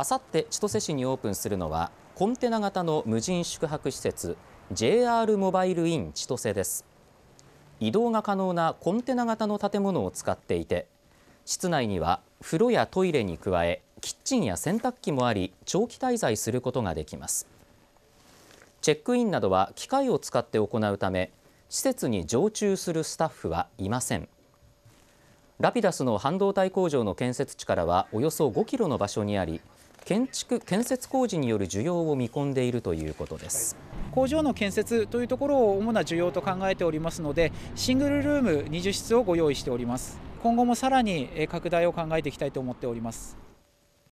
あさって千歳市にオープンするのはコンテナ型の無人宿泊施設 JR モバイルイン千歳です移動が可能なコンテナ型の建物を使っていて室内には風呂やトイレに加えキッチンや洗濯機もあり長期滞在することができますチェックインなどは機械を使って行うため施設に常駐するスタッフはいませんラピダスの半導体工場の建設地からはおよそ5キロの場所にあり建築建設工事による需要を見込んでいるということです工場の建設というところを主な需要と考えておりますのでシングルルーム20室をご用意しております今後もさらに拡大を考えていきたいと思っております